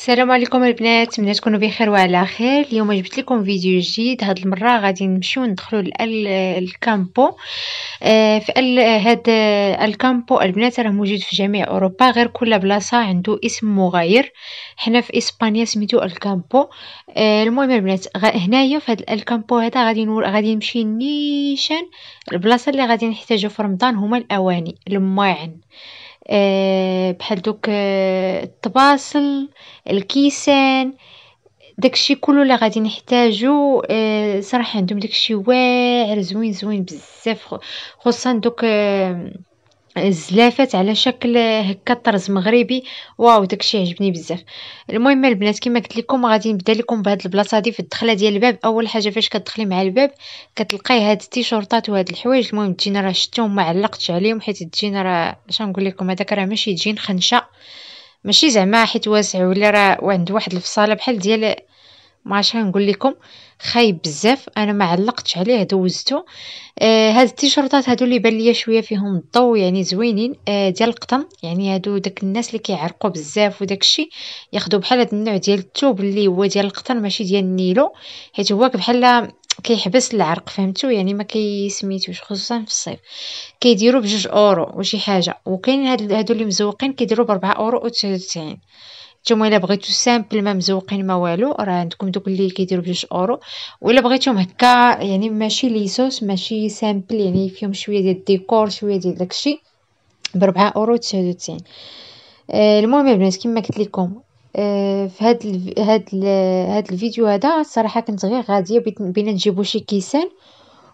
السلام عليكم البنات نتمنى تكونوا بخير وعلى خير اليوم جبت لكم فيديو جديد هاد المره غادي نمشيو ندخلوا الكامبو آه، في ال هاد الكامبو البنات راه موجود في جميع اوروبا غير كل بلاصه عنده اسم مغاير حنا في اسبانيا سميتو الكامبو آه، المهم البنات هنايا في هاد الكامبو هذا غادي نور غادي نمشي نيشان البلاصه اللي غادي نحتاجو في رمضان هما الاواني الماعن آه، بحال دوك آه، الطباسل الكيسان داكشي كله اللي غادي نحتاجو آه، صراحه عندهم داكشي واعر زوين زوين بزاف خصوصا دوك الزلافات على شكل هكا طرز مغربي واو داكشي عجبني بزاف المهم البنات كما قلت لكم غادي نبدا لكم بهاد البلاصه هادي في الدخله ديال الباب اول حاجه فاش كتدخلي مع الباب كتلقاي هاد التيشورتات وهاد الحوايج المهم تجينا راه شتهم ما علقتش عليهم حيت تجينا راه اش نقول لكم هذاك راه ماشي تجين خنشه ماشي زعما حيت واسع ولا راه عند واحد الفصاله بحال ديال ما عرفتش نقول لكم خايب بزاف انا ما علقتش عليه دوزته آه هاد التيشيرتات هادو اللي بان ليا شويه فيهم الضو يعني زوينين آه ديال القطن يعني هادو داك الناس اللي كيعرقوا بزاف وداك الشيء ياخذوا بحال هاد النوع ديال الثوب اللي هو ديال القطن ماشي ديال النيلو حيت هو بحال كيحبس العرق فهمتوا يعني ما كيسميتوش خصوصا في الصيف كيديروا بجوج اورو وشي حاجه وكاين هادو اللي مزوقين كيديروا ب 4 اورو و 99 نتوما الا بغيتو سامبل ما مزوقين ما والو راه عندكم دوك اللي كيديروا بجوج اورو والا بغيتهم هكا يعني ماشي ليسوس ماشي سامبل يعني فيهم شويه ديال الديكور شويه ديال داكشي 4 اورو تسعود وتسعين المهم البنات كما قلت لكم في هاد ال هاد ال هاد الفيديو هذا الصراحه كنت غير غاديه بينا نجيبو شي كيسان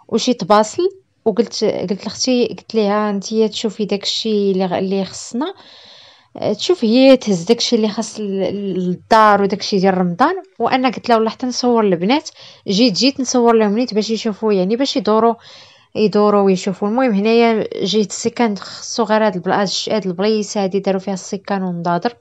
وشي طباصل وقلت قلت لاختي قلت ليها انت تشوفي داكشي اللي خصنا آه، تشوف هي تهز داكشي اللي خاص للدار وداكشي ديال رمضان وانا قلت لها والله حتى نصور البنات جيت جيت نصور لهم نيت باش يشوفوا يعني باش يدوروا يدوروا ويشوفوا المهم هنايا جيت السكان خصو غير هاد البلاص هاد البلايص هادي داروا فيها السكان ونضادر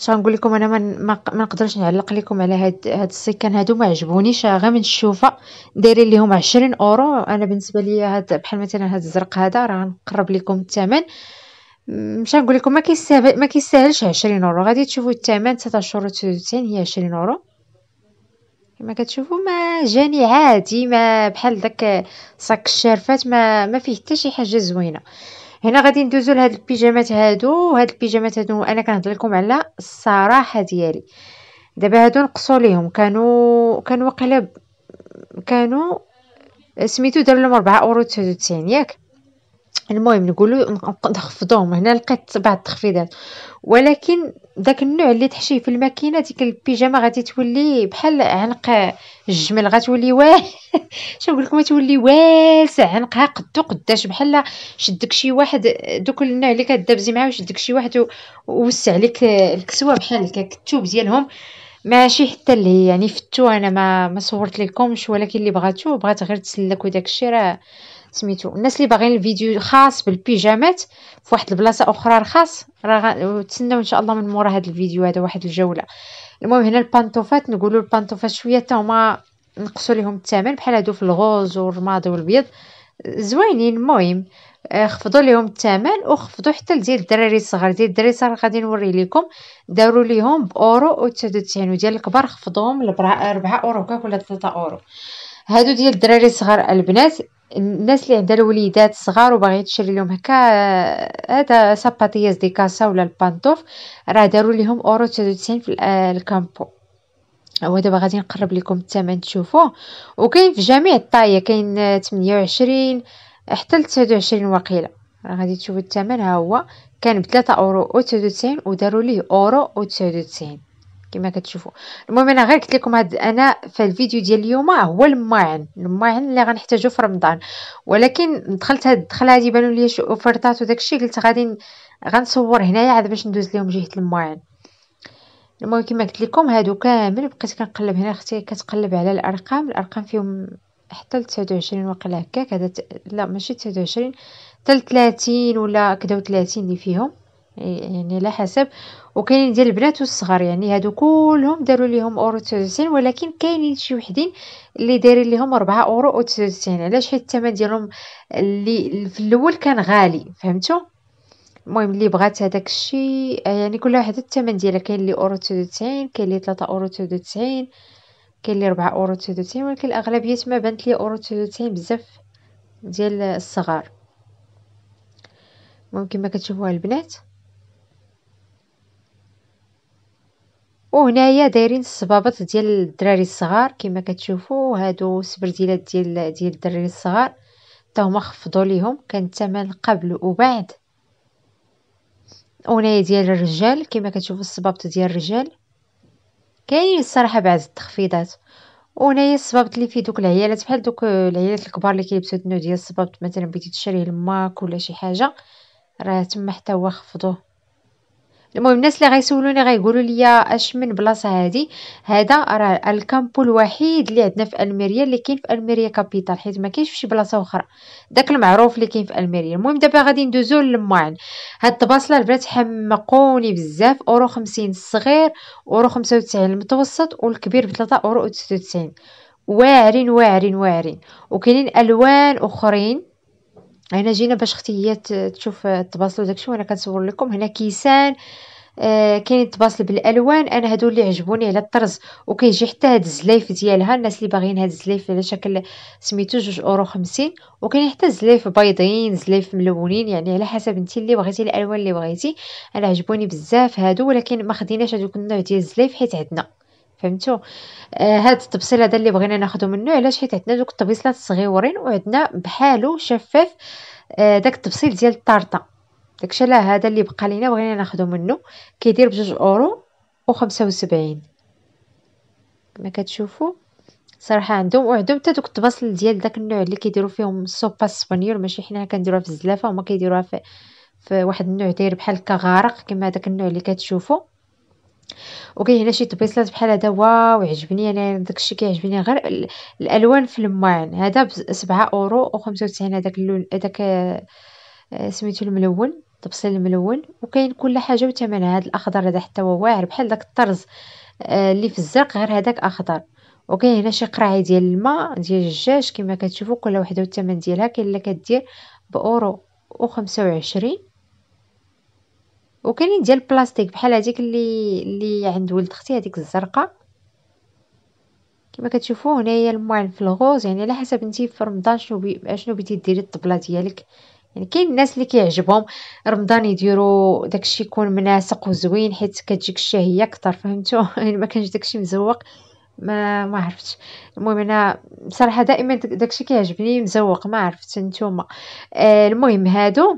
اش غنقول لكم انا ما ما نقدرش نعلق لكم على هاد هاد السكان هادو ما عجبونيش آه، غير من الشوفه دايرين ليهم 20 اورو انا بالنسبه ليا هاد بحال مثلا هاد الزرق هذا راه نقرب لكم الثمن مش نقول لكم ما كيستاهل ما كيستاهلش 20 يورو غادي تشوفوا الثمن 16 99 هي 20 يورو كما كتشوفوا ما جاني عادي ما بحال داك صاك الشرفات ما ما فيه حتى شي حاجه زوينه هنا غادي ندوزو لهاد البيجامات هادو وهاد البيجامات هادو انا كنهضر لكم على الصراحه ديالي دابا هادو نقصوا ليهم كانوا كانوا قلب كانوا سميتو دار لهم 4 اورو 99 ياك المهم نقولوا نخفضوهم هنا لقيت بعض التخفيضات ولكن داك النوع اللي تحشيه في الماكينه ديك البيجامه غادي تولي بحال عنق الجمل غتولي واه شنو نقول لكم تولي واسع عنقها قدو قداش بحال شدك شي واحد دوك النوع اللي كدابزي معاه وشدك شي واحد ووسع لك الكسوه بحال هكاك التوب ديالهم ماشي حتى اللي يعني فتو انا ما ما صورت لكمش ولكن اللي بغاتو بغات غير تسلك وداك الشيء راه سميتو الناس اللي باغيين الفيديو خاص بالبيجامات في واحد البلاصه اخرى رخاص راه تسناو ان شاء الله من مورا هذا الفيديو هذا واحد الجوله المهم هنا البانتوفات نقولوا البانتوفات شويه حتى هما نقصوا لهم الثمن بحال هادو في الغوز والرمادي والبيض زوينين المهم آه، خفضوا ليهم الثمن وخفضوا حتى لزيد الدراري الصغار ديال الدراري الصغار غادي نوري لكم داروا ليهم باورو و 99 وديال الكبار خفضوهم ل 4 اورو كاك ولا 3 اورو هادو ديال الدراري الصغار البنات الناس اللي عندها الوليدات صغار وباغي تشري لهم هكا آه، هذا ساباتياس دي كاسا ولا البانطوف راه داروا لهم اورو 99 في آه، الكامبو هو دابا غادي نقرب لكم الثمن تشوفوه وكاين في جميع الطايه كاين 28 آه، حتى ل 29 وقيله غادي تشوفوا الثمن ها هو كان ب 3 اورو و 99 وداروا ليه اورو و 99 كما كتشوفوا المهم انا غير قلت لكم هاد انا الفيديو ديال اليوم هو الماعن الماعن اللي غنحتاجو في رمضان ولكن دخلت هاد الدخله هادي بانوا لي شي اوفرتات وداكشي قلت غادي غنصور هنايا عاد باش ندوز لهم جهه الماعن المهم كما قلت لكم هادو كامل بقيت كنقلب هنا اختي كتقلب على الارقام الارقام فيهم حتى 29 واقيلا هكاك هذا لا ماشي 29 حتى 30 ولا كدا 30 اللي فيهم يعني على حسب وكاينين ديال البنات والصغار يعني هادو كلهم داروا ليهم اورو 99 ولكن كاينين شي وحدين اللي دايرين ليهم 4 اورو و 99 علاش حيت الثمن ديالهم اللي في الاول كان غالي فهمتوا المهم اللي بغات هذاك الشيء آه، يعني كل واحد الثمن ديالها كاين اللي اورو 99 كاين اللي 3 اورو 99 كاين اللي 4 اورو 99 ولكن الاغلبيه ما بانت لي اورو 99 بزاف ديال الصغار ممكن ما كتشوفوها البنات وهنايا دايرين الصبابط ديال الدراري الصغار كما كتشوفوا هادو سبرديلات ديال ديال الدراري الصغار حتى هما خفضوا ليهم كان الثمن قبل وبعد هنايا ديال الرجال كما كتشوفوا الصبابط ديال الرجال كاينين الصراحه بعض التخفيضات هنايا الصبابط اللي فيه دوك العيالات بحال دوك العيالات الكبار اللي كيلبسوا النوع ديال الصبابط مثلا بغيتي تشري الماك ولا شي حاجه راه تما حتى هو خفضوه المهم الناس اللي غيسولوني غيقولوا لي اش من بلاصه هذه هذا راه الكامبو الوحيد اللي عندنا في الميريا اللي كاين في الميريا كابيتال حيت ما كاينش في شي بلاصه اخرى داك المعروف اللي كاين في الميريا المهم دابا غادي ندوزو للماعن هاد الطباصله البنات حمقوني بزاف اورو 50 الصغير اورو 95 المتوسط والكبير ب 3 اورو 99 واعرين واعرين واعرين وكاينين الوان اخرين هنا جينا باش اختيات تشوف التباصل وداكشي وانا كنصور لكم هنا كيسان آه كاين التباصل بالالوان انا هادو اللي عجبوني على الطرز وكيجي حتى هاد الزلايف ديالها الناس اللي باغيين هاد الزلايف على شكل سميتو جوج اورو خمسين وكاين حتى زليف بيضين زلايف ملونين يعني على حسب انت اللي بغيتي الالوان اللي بغيتي انا عجبوني بزاف هادو ولكن ما خديناش هادوك النوع ديال الزلايف حيت عندنا فهمتوا آه هذا التبصيل هذا اللي بغينا ناخذه منه علاش حيت عندنا دوك الطبيصلات الصغيورين وعندنا بحالو شفاف آه داك التبصيل ديال الطارطه داكشي لا هذا اللي بقى لينا بغينا ناخذه منه كيدير بجوج اورو و75 كما كتشوفوا صراحه عندهم وعندهم حتى دوك الطباسل ديال داك النوع اللي كيديروا فيهم السوبا اسبانيول ماشي حنا كنديروها في الزلافه هما كيديروها في في واحد النوع داير بحال كغارق كما داك النوع اللي كتشوفوا وكاين هنا شي طبيصلات بحال هذا واو عجبني انا يعني داكشي كيعجبني غير الالوان في الماعن هذا بسبعة اورو و وتسعين هذاك اللون هذاك آه، سميتو الملون طبسيل الملون وكاين كل حاجه وثمنها هذا الاخضر هذا حتى هو واعر بحال داك الطرز آه، اللي في الزرق غير هذاك اخضر وكاين هنا شي قراعي ديال الماء ديال الجاج كما كتشوفوا كل وحده والثمن ديالها كاين اللي كدير باورو و25 وكاينين ديال البلاستيك بحال هذيك اللي اللي عند ولد اختي هذيك الزرقاء كما كتشوفوا هنايا الماعن في الغوز يعني على حسب انت في رمضان شنو بي شنو بغيتي ديري الطبله ديالك يعني كاين الناس اللي كيعجبهم رمضان يديروا داكشي يكون مناسق وزوين حيت كتجيك الشهيه اكثر فهمتوا يعني ما كانش داكشي مزوق ما ما عرفتش المهم انا بصراحه دائما داكشي كيعجبني مزوق ما عرفت نتوما آه المهم هادو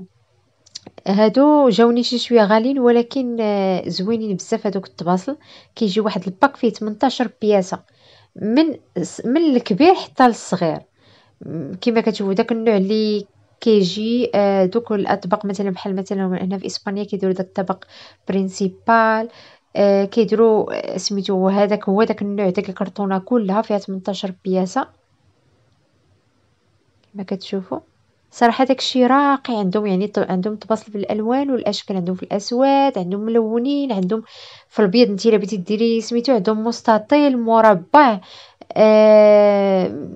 هادو جاوني شي شويه غاليين ولكن آه، زوينين بزاف هادوك الطباصل كيجي واحد الباك فيه 18 بياسه من من الكبير حتى للصغير كما كتشوفوا داك النوع اللي كيجي آه، دوك الاطباق مثلا بحال مثلا هنا في اسبانيا كيديروا داك الطبق برينسيبال آه، كيديروا سميتو هذاك هو داك النوع داك الكرتونه كلها فيها 18 بياسه كما كتشوفوا صراحه داكشي راقي عندهم يعني عندهم تباصل بالالوان والاشكال عندهم في الأسود عندهم ملونين عندهم في البيض نتي الا بغيتي ديري سميتو عندهم مستطيل مربع آه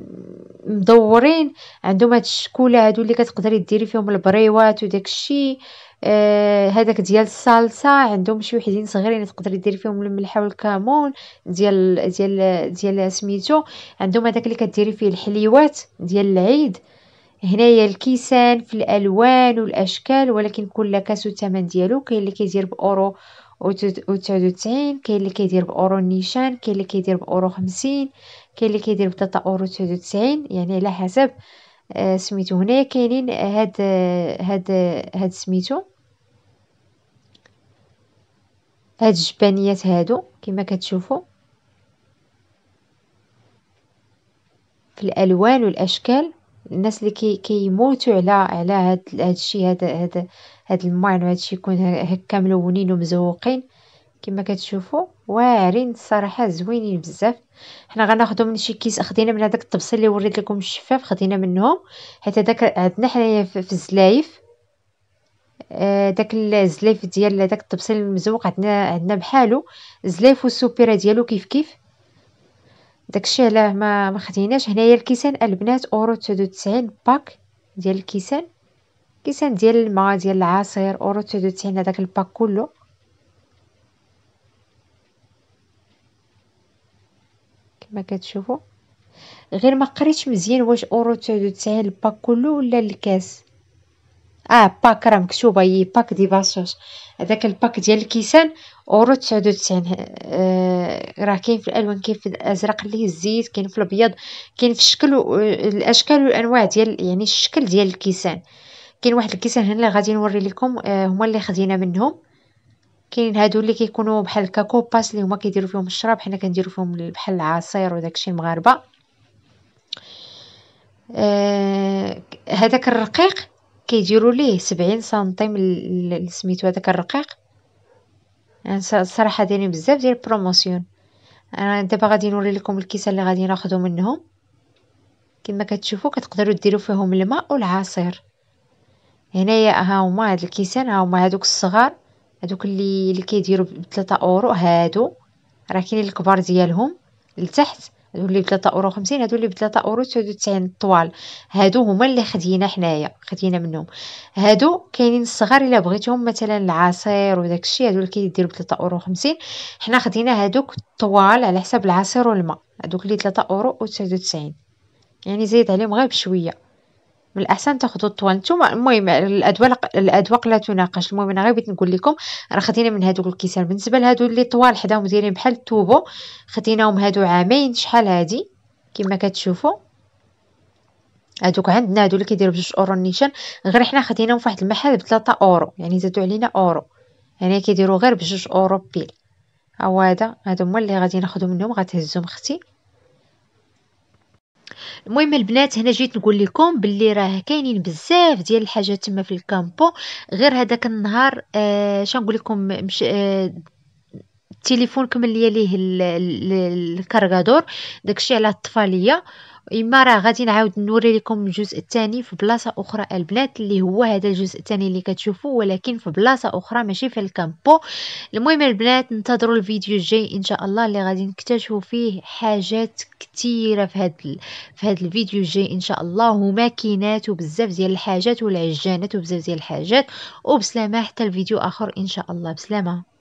مدورين عندهم هاد الشكولا هادو اللي كتقدري ديري فيهم البريوات وداكشي آه هذاك ديال الصلصه عندهم شي وحدين صغيرين تقدري ديري فيهم الملح والكمون ديال ديال ديال سميتو عندهم هذاك اللي كديري فيه الحليوات ديال العيد آه هنايا الكيسان في الالوان والاشكال ولكن كل كاس الثمن ديالو كاين اللي كيدير باورو و99 كاين اللي كيدير باورو نيشان كاين اللي كيدير باورو 50 كاين اللي كيدير ب 3 اورو 99 يعني على حسب آه سميتو هنا كاينين هاد هاد هاد سميتو هاد الجبانيات هادو كما كتشوفوا في الالوان والاشكال الناس اللي كي كيموتوا على على هاد الشيء هذا هذا هاد الماين وهاد الشيء يكون هكا ملونين ومزوقين كما كتشوفوا واعرين الصراحه زوينين بزاف حنا غناخذو من شي كيس خدينا من هذاك الطبسي اللي وريت لكم الشفاف خدينا منهم حيت هذاك عندنا حنايا في الزلايف آه، داك الزلايف ديال داك الطبسيل المزوق عندنا عندنا بحالو الزلايف والسوبيره ديالو كيف كيف داكشي علاه ما ما خديناش هنايا الكيسان البنات اورو 99 باك ديال الكيسان كيسان ديال الماء ديال العصير اورو 99 هذاك الباك كله كما كتشوفوا غير ما قريتش مزيان واش اورو 99 الباك كله ولا الكاس اه باك راه مكتوبه هي باك دي باسوس هذاك الباك ديال الكيسان اورو تسعود آه راه كاين في الالوان كاين في الازرق اللي الزيت كاين في الابيض كاين في الشكل الاشكال والانواع ديال يعني الشكل ديال الكيسان كاين واحد الكيسان هنا اللي غادي نوري لكم آه هما اللي خدينا منهم كاين هادو اللي كيكونوا بحال هكا باس اللي هما كيديروا فيهم الشراب حنا كنديروا فيهم بحال العصير وداكشي المغاربه آه الرقيق كيديروا ليه سبعين سنتيم سميتو هذاك الرقيق انا يعني الصراحه دايرين بزاف ديال البروموسيون انا دابا غادي نوري لكم الكيسه اللي غادي ناخذو منهم كما كتشوفوا كتقدروا ديروا فيهم الماء والعصير هنايا ها هما هاد الكيسان ها هما هادوك الصغار هادوك اللي اللي كيديروا ب 3 اورو هادو راه كاينين الكبار ديالهم لتحت هادو اللي ب 3 اورو 50 هادو اللي ب 3 اورو 99 طوال هادو هما اللي خدينا حنايا خدينا منهم هادو كاينين الصغار الا بغيتهم مثلا العصير وداك الشيء هادو اللي كيديروا ب 3 اورو 50 حنا خدينا هادوك الطوال على حساب العصير والماء هادوك اللي 3 اورو 99 يعني زيد عليهم غير بشويه من الاحسن تاخذوا الطوال نتوما المهم الادواق الادواق لا تناقش المهم انا غير بغيت نقول لكم راه خدينا من هذوك الكيسان بالنسبه لهادو اللي طوال حداهم دايرين بحال التوبو خديناهم هادو عامين شحال هادي كما كتشوفوا هادوك عندنا هادو اللي كيديروا بجوج اورو نيشان غير حنا خديناهم فواحد المحل بثلاثة اورو يعني زادوا علينا اورو يعني كيديروا غير بجوج اورو بيل هو هذا هادو هما اللي غادي ناخذو منهم غتهزهم اختي المهم البنات هنا جيت نقول لكم باللي راه كاينين بزاف ديال الحاجات تما في الكامبو غير هذاك النهار آه شنقول لكم مش آه التليفون كمل ليه الكارغادور داكشي على الطفاليه اما راه غادي نعاود نوري لكم الجزء الثاني في بلاصه اخرى البنات اللي هو هذا الجزء الثاني اللي كتشوفوا ولكن في بلاصه اخرى ماشي في الكامبو المهم البنات انتظروا الفيديو الجاي ان شاء الله اللي غادي نكتشفوا فيه حاجات كثيره في هذا في هذا الفيديو الجاي ان شاء الله وماكينات وبزاف ديال الحاجات والعجانات وبزاف ديال الحاجات وبسلامه حتى الفيديو اخر ان شاء الله بسلامه